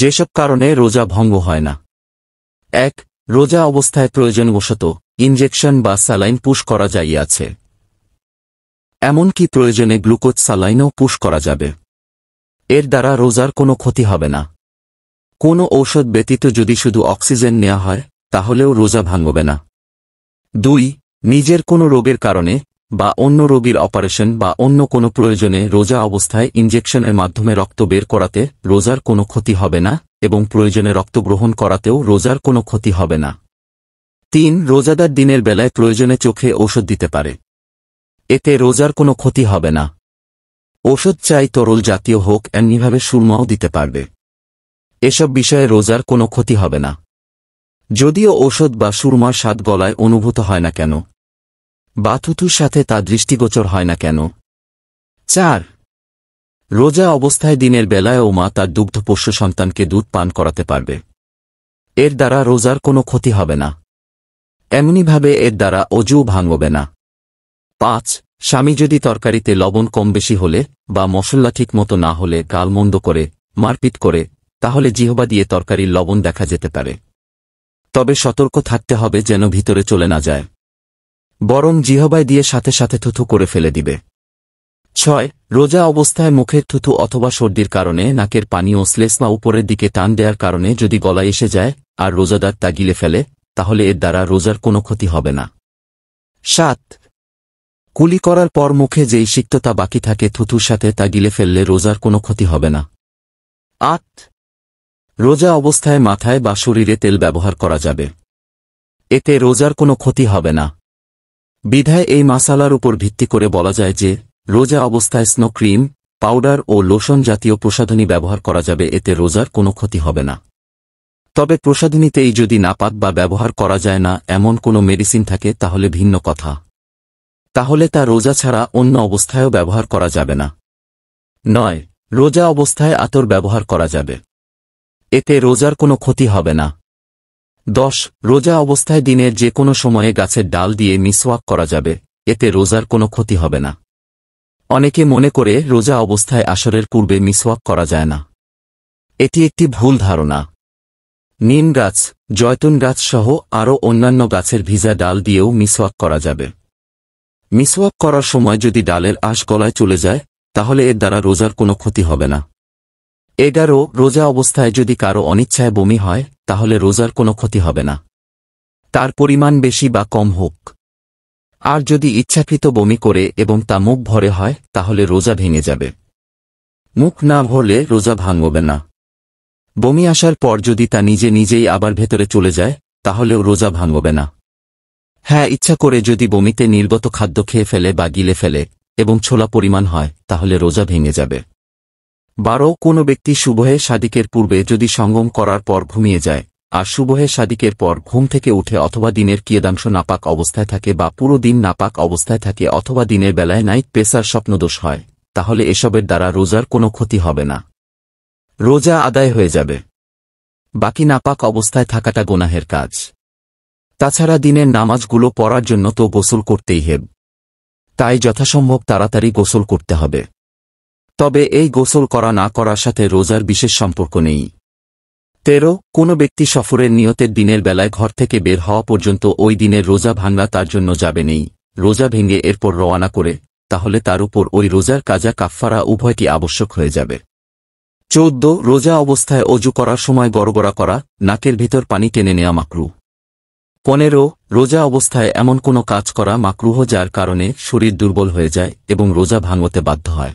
যেসব কারণে রোজা ভঙ্গ হয় না এক রোজা অবস্থায় প্রয়োজনবশত ইনজেকশন বা স্যালাইন পুশ করা যাইয়াছে এমনকি প্রয়োজনে গ্লুকোজ স্যালাইনও পুশ করা যাবে এর দ্বারা রোজার কোনো ক্ষতি হবে না কোনো ঔষধ ব্যতীত যদি শুধু অক্সিজেন নেওয়া হয় তাহলেও রোজা ভাঙবে না দুই নিজের কোনো রোগের কারণে বা অন্য রোগীর অপারেশন বা অন্য কোনো প্রয়োজনে রোজা অবস্থায় ইনজেকশনের মাধ্যমে রক্ত বের করাতে রোজার কোনো ক্ষতি হবে না এবং প্রয়োজনে রক্ত গ্রহণ করাতেও রোজার কোনো ক্ষতি হবে না তিন রোজাদার দিনের বেলায় প্রয়োজনে চোখে ঔষধ দিতে পারে এতে রোজার কোনো ক্ষতি হবে না ওষুধ চাই তরল জাতীয় হোক এমনিভাবে সুরমাও দিতে পারবে এসব বিষয়ে রোজার কোনো ক্ষতি হবে না যদিও ওষুধ বা সুরমার স্বাদ গলায় অনুভূত হয় না কেন বাথুথুর সাথে তা দৃষ্টিগোচর হয় না কেন চার রোজা অবস্থায় দিনের ও মা তার দুগ্ধপোষ্য সন্তানকে দুধ পান করাতে পারবে এর দ্বারা রোজার কোনো ক্ষতি হবে না এমনিভাবে এর দ্বারা অজু ভাঙবে না পাঁচ স্বামী যদি তরকারিতে লবণ কম বেশি হলে বা মশলা ঠিক মতো না হলে গালমন্দ করে মারপিট করে তাহলে জিহবা দিয়ে তরকারির লবণ দেখা যেতে পারে তবে সতর্ক থাকতে হবে যেন ভিতরে চলে না যায় বরং জিহবায় দিয়ে সাথে সাথে থুথু করে ফেলে দিবে ছয় রোজা অবস্থায় মুখের থুথু অথবা সর্দির কারণে নাকের পানি ও শ্লেষ্মা উপরের দিকে টান দেওয়ার কারণে যদি গলায় এসে যায় আর রোজাদার তা গিলে ফেলে তাহলে এর দ্বারা রোজার কোনো ক্ষতি হবে না সাত কুলি করার পর মুখে যেই সিক্ততা বাকি থাকে থুথুর সাথে তা গিলে ফেললে রোজার কোনো ক্ষতি হবে না আট রোজা অবস্থায় মাথায় বা শরীরে তেল ব্যবহার করা যাবে এতে রোজার কোনো ক্ষতি হবে না বিধায় এই মাসালার উপর ভিত্তি করে বলা যায় যে রোজা অবস্থায় স্নো ক্রিম পাউডার ও লোশন জাতীয় প্রসাধনী ব্যবহার করা যাবে এতে রোজার কোনো ক্ষতি হবে না তবে প্রসাধনীতেই যদি নাপাত বা ব্যবহার করা যায় না এমন কোনো মেডিসিন থাকে তাহলে ভিন্ন কথা তাহলে তা রোজা ছাড়া অন্য অবস্থায়ও ব্যবহার করা যাবে না নয় রোজা অবস্থায় আতর ব্যবহার করা যাবে এতে রোজার কোনো ক্ষতি হবে না দশ রোজা অবস্থায় দিনের যে কোনো সময়ে গাছের ডাল দিয়ে মিসওয়াক করা যাবে এতে রোজার কোনো ক্ষতি হবে না অনেকে মনে করে রোজা অবস্থায় আসরের পূর্বে মিসওয়াক করা যায় না এটি একটি ভুল ধারণা নিম গাছ জয়তুন গাছ সহ আরও অন্যান্য গাছের ভিজা ডাল দিয়েও মিসওয়াক করা যাবে মিসওয়াক করার সময় যদি ডালের আশ গলায় চলে যায় তাহলে এর দ্বারা রোজার কোনো ক্ষতি হবে না এগারো রোজা অবস্থায় যদি কারো অনিচ্ছায় বমি হয় তাহলে রোজার কোনো ক্ষতি হবে না তার পরিমাণ বেশি বা কম হোক আর যদি ইচ্ছাকৃত বমি করে এবং তা মুখ ভরে হয় তাহলে রোজা ভেঙে যাবে মুখ না ভরলে রোজা ভাঙবে না বমি আসার পর যদি তা নিজে নিজেই আবার ভেতরে চলে যায় তাহলেও রোজা ভাঙবে না হ্যাঁ ইচ্ছা করে যদি বমিতে নির্গত খাদ্য খেয়ে ফেলে বা গিলে ফেলে এবং ছোলা পরিমাণ হয় তাহলে রোজা ভেঙে যাবে বারো কোনো ব্যক্তি শুভহে সাদিকের পূর্বে যদি সঙ্গম করার পর ঘুমিয়ে যায় আর শুভহে সাদিকের পর ঘুম থেকে উঠে অথবা দিনের কিয়দাংশ নাপাক অবস্থায় থাকে বা পুরো দিন নাপাক অবস্থায় থাকে অথবা দিনের বেলায় নাইট পেসার স্বপ্নদোষ হয় তাহলে এসবের দ্বারা রোজার কোনো ক্ষতি হবে না রোজা আদায় হয়ে যাবে বাকি নাপাক অবস্থায় থাকাটা গোনাহের কাজ তাছাড়া দিনের নামাজগুলো পড়ার জন্য তো গোসল করতেই হেব তাই যথাসম্ভব তাড়াতাড়ি গোসল করতে হবে তবে এই গোসল করা না করার সাথে রোজার বিশেষ সম্পর্ক নেই তেরো কোনো ব্যক্তি সফরের নিয়তের দিনের বেলায় ঘর থেকে বের হওয়া পর্যন্ত ওই দিনের রোজা ভাঙা তার জন্য যাবে নেই রোজা ভেঙে এরপর রওয়ানা করে তাহলে তার উপর ওই রোজার কাজা কাফফারা উভয়টি আবশ্যক হয়ে যাবে চৌদ্দ রোজা অবস্থায় অজু করার সময় গড়গড়া করা নাকের ভিতর পানি টেনে নেওয়া মাকরু পনেরো রোজা অবস্থায় এমন কোনো কাজ করা মাকরুহ যার কারণে শরীর দুর্বল হয়ে যায় এবং রোজা ভাঙতে বাধ্য হয়